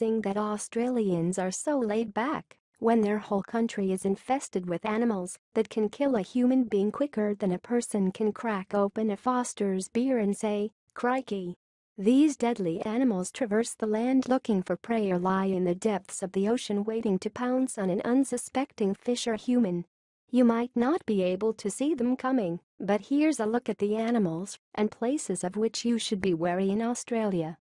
amazing that Australians are so laid back when their whole country is infested with animals that can kill a human being quicker than a person can crack open a Foster's beer and say, crikey. These deadly animals traverse the land looking for prey or lie in the depths of the ocean waiting to pounce on an unsuspecting fish or human. You might not be able to see them coming, but here's a look at the animals and places of which you should be wary in Australia.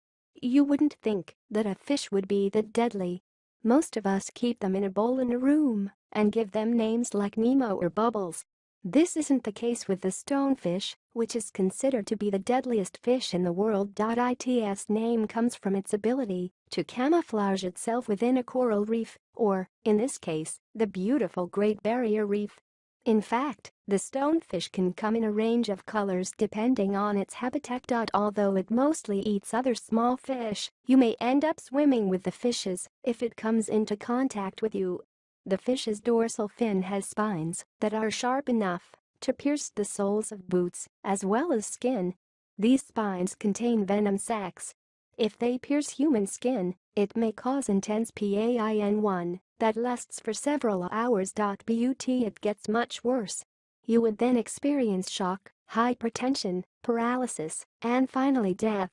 You wouldn't think that a fish would be that deadly. Most of us keep them in a bowl in a room and give them names like Nemo or Bubbles. This isn't the case with the stonefish, which is considered to be the deadliest fish in the world. Its name comes from its ability to camouflage itself within a coral reef, or, in this case, the beautiful Great Barrier Reef. In fact, the stonefish can come in a range of colors depending on its habitat. Although it mostly eats other small fish, you may end up swimming with the fishes if it comes into contact with you. The fish's dorsal fin has spines that are sharp enough to pierce the soles of boots as well as skin. These spines contain venom sacs. If they pierce human skin, it may cause intense PAIN1 that lasts for several hours. But it gets much worse. You would then experience shock, hypertension, paralysis, and finally death.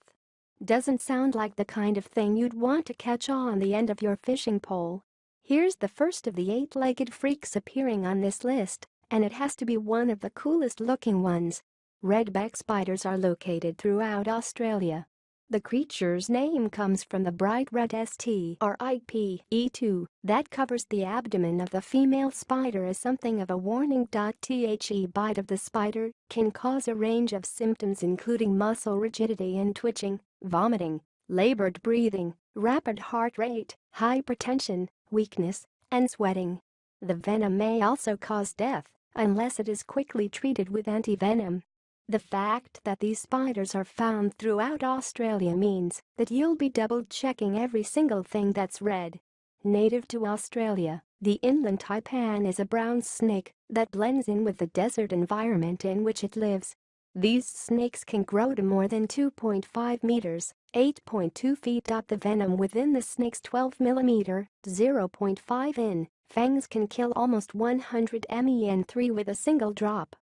Doesn't sound like the kind of thing you'd want to catch on the end of your fishing pole. Here's the first of the eight-legged freaks appearing on this list, and it has to be one of the coolest looking ones. Redback spiders are located throughout Australia the creature's name comes from the bright red STRIPE2 that covers the abdomen of the female spider as something of a warning. The bite of the spider can cause a range of symptoms including muscle rigidity and twitching, vomiting, labored breathing, rapid heart rate, hypertension, weakness, and sweating. The venom may also cause death unless it is quickly treated with antivenom. The fact that these spiders are found throughout Australia means that you'll be double-checking every single thing that's red. Native to Australia, the inland taipan is a brown snake that blends in with the desert environment in which it lives. These snakes can grow to more than 2.5 meters, 8.2 feet. The venom within the snake's 12 millimeter 0.5 in, fangs can kill almost 100 MEN3 with a single drop.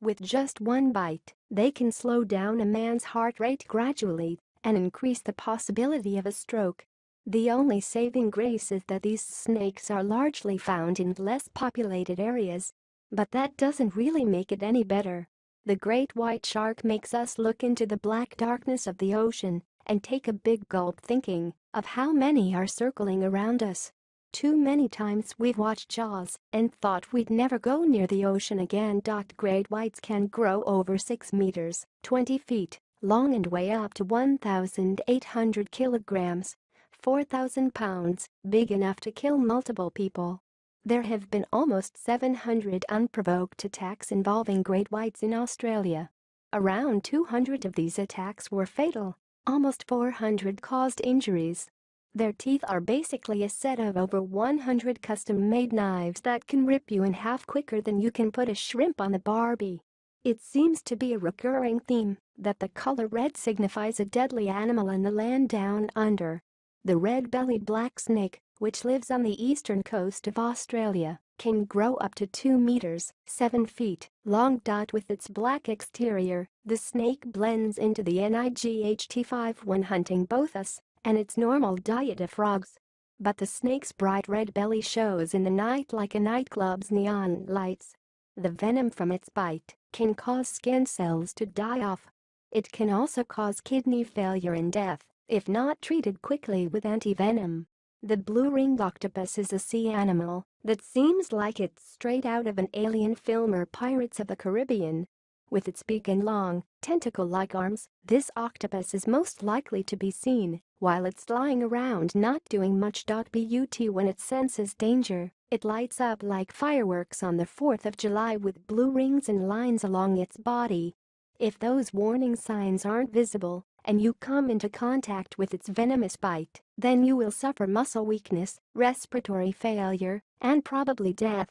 With just one bite, they can slow down a man's heart rate gradually and increase the possibility of a stroke. The only saving grace is that these snakes are largely found in less populated areas. But that doesn't really make it any better. The great white shark makes us look into the black darkness of the ocean and take a big gulp thinking of how many are circling around us. Too many times we've watched Jaws and thought we'd never go near the ocean again. Great whites can grow over 6 meters, 20 feet, long and weigh up to 1,800 kilograms, 4,000 pounds, big enough to kill multiple people. There have been almost 700 unprovoked attacks involving great whites in Australia. Around 200 of these attacks were fatal, almost 400 caused injuries, their teeth are basically a set of over 100 custom-made knives that can rip you in half quicker than you can put a shrimp on the Barbie. It seems to be a recurring theme that the color red signifies a deadly animal in the land down under. The red-bellied black snake, which lives on the eastern coast of Australia, can grow up to 2 meters 7 feet long. Dot With its black exterior, the snake blends into the NIGHT 5 when hunting both us and its normal diet of frogs. But the snake's bright red belly shows in the night like a nightclub's neon lights. The venom from its bite can cause skin cells to die off. It can also cause kidney failure and death if not treated quickly with antivenom. The blue ringed octopus is a sea animal that seems like it's straight out of an alien film or Pirates of the Caribbean. With its big and long, tentacle-like arms, this octopus is most likely to be seen while it's lying around not doing much. But when it senses danger, it lights up like fireworks on the 4th of July with blue rings and lines along its body. If those warning signs aren't visible and you come into contact with its venomous bite, then you will suffer muscle weakness, respiratory failure, and probably death.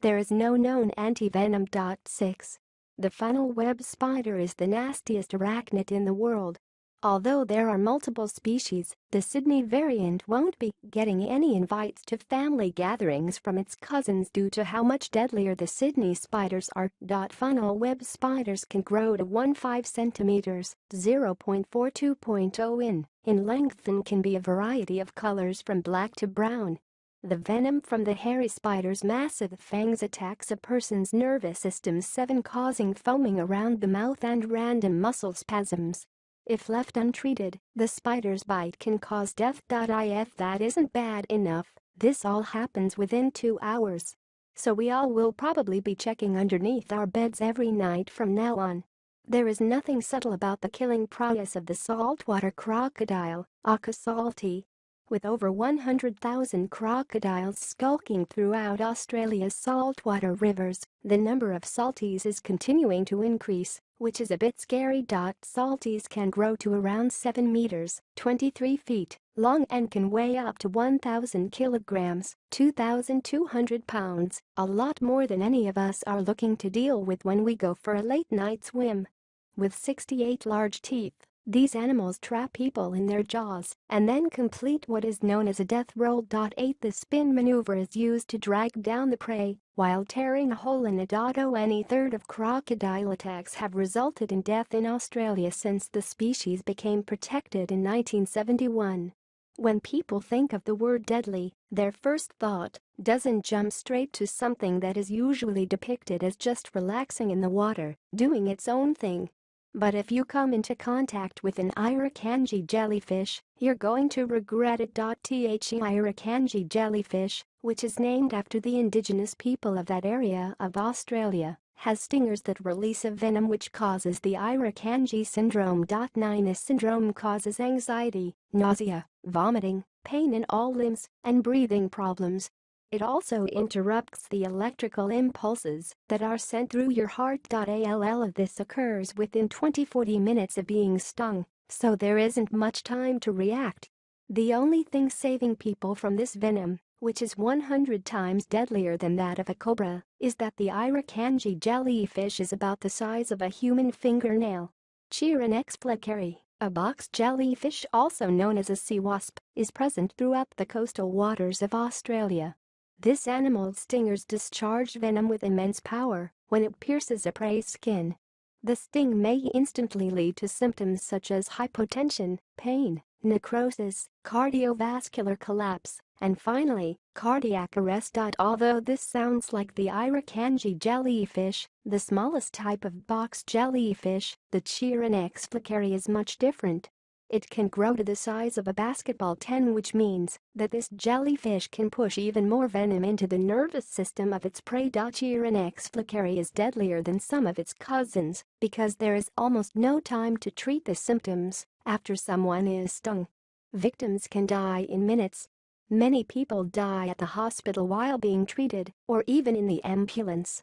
There is no known antivenom. 6. The funnel web spider is the nastiest arachnid in the world Although there are multiple species, the Sydney variant won't be getting any invites to family gatherings from its cousins due to how much deadlier the Sydney spiders are. Funnel web spiders can grow to 1.5 centimeters, 0.42.0 in, in length and can be a variety of colors from black to brown. The venom from the hairy spider's massive fangs attacks a person's nervous system 7 causing foaming around the mouth and random muscle spasms. If left untreated, the spider's bite can cause death. If that isn't bad enough, this all happens within two hours. So we all will probably be checking underneath our beds every night from now on. There is nothing subtle about the killing process of the saltwater crocodile, Akasalti, with over 100,000 crocodiles skulking throughout Australia's saltwater rivers, the number of salties is continuing to increase, which is a bit scary. Salties can grow to around 7 meters, 23 feet, long and can weigh up to 1,000 kilograms, 2,200 pounds, a lot more than any of us are looking to deal with when we go for a late night swim. With 68 large teeth, these animals trap people in their jaws and then complete what is known as a death roll. 8 The spin maneuver is used to drag down the prey while tearing a hole in it. Any third of crocodile attacks have resulted in death in Australia since the species became protected in 1971. When people think of the word deadly, their first thought doesn't jump straight to something that is usually depicted as just relaxing in the water, doing its own thing, but if you come into contact with an Irukandji jellyfish, you're going to regret it. The Irukandji jellyfish, which is named after the indigenous people of that area of Australia, has stingers that release a venom which causes the Irukandji syndrome. Ninus syndrome causes anxiety, nausea, vomiting, pain in all limbs, and breathing problems, it also interrupts the electrical impulses that are sent through your heart. ALL of this occurs within 20-40 minutes of being stung, so there isn't much time to react. The only thing saving people from this venom, which is 100 times deadlier than that of a cobra, is that the Irukandji jellyfish is about the size of a human fingernail. Chironex fleckeri, a box jellyfish also known as a sea wasp, is present throughout the coastal waters of Australia. This animal's stingers discharge venom with immense power when it pierces a prey's skin. The sting may instantly lead to symptoms such as hypotension, pain, necrosis, cardiovascular collapse, and finally, cardiac arrest. Although this sounds like the Irukandji jellyfish, the smallest type of box jellyfish, the Chironex flickeri is much different it can grow to the size of a basketball 10 which means that this jellyfish can push even more venom into the nervous system of its prey. Chironex flickeri is deadlier than some of its cousins because there is almost no time to treat the symptoms after someone is stung. Victims can die in minutes. Many people die at the hospital while being treated or even in the ambulance.